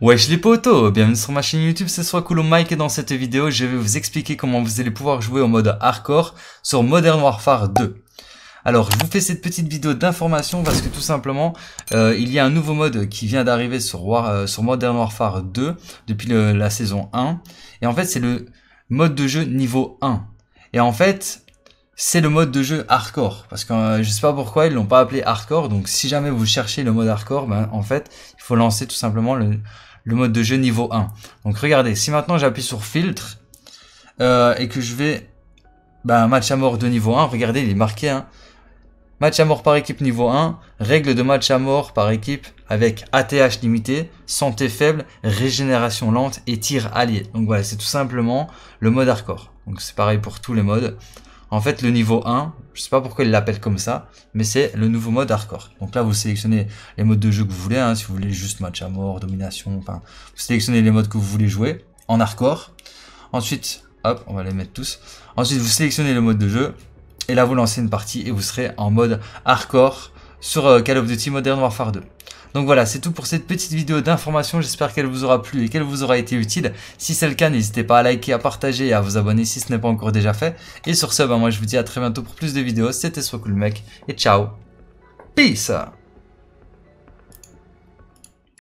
Wesh les potos, bienvenue sur ma chaîne YouTube, c'est soit cool Mike et dans cette vidéo je vais vous expliquer comment vous allez pouvoir jouer en mode hardcore sur Modern Warfare 2. Alors je vous fais cette petite vidéo d'information parce que tout simplement euh, il y a un nouveau mode qui vient d'arriver sur, euh, sur Modern Warfare 2 depuis la saison 1 et en fait c'est le mode de jeu niveau 1 et en fait c'est le mode de jeu hardcore. Parce que je euh, je sais pas pourquoi ils l'ont pas appelé hardcore. Donc si jamais vous cherchez le mode hardcore, ben, en fait, il faut lancer tout simplement le, mode de jeu niveau 1. Donc regardez, si maintenant j'appuie sur filtre euh, et que je vais ben, match à mort de niveau 1, regardez, il est marqué. Hein. match à mort par équipe niveau 1, règle de match à mort par équipe avec ATH limité, santé faible, régénération lente et tir allié. Donc voilà, c'est tout simplement le mode hardcore. Donc c'est pareil pour tous les modes. En fait, le niveau 1, je sais pas pourquoi ils l'appellent comme ça, mais c'est le nouveau mode hardcore. Donc là, vous sélectionnez les modes de jeu que vous voulez, hein, si vous voulez juste match à mort, domination, enfin, vous sélectionnez les modes que vous voulez jouer en hardcore. Ensuite, hop, on va les mettre tous. Ensuite, vous sélectionnez le mode de jeu, et là, vous lancez une partie et vous serez en mode hardcore sur euh, Call of Duty Modern Warfare 2. Donc voilà, c'est tout pour cette petite vidéo d'information. J'espère qu'elle vous aura plu et qu'elle vous aura été utile. Si c'est le cas, n'hésitez pas à liker, à partager et à vous abonner si ce n'est pas encore déjà fait. Et sur ce, bah moi je vous dis à très bientôt pour plus de vidéos. C'était Soit et ciao. Peace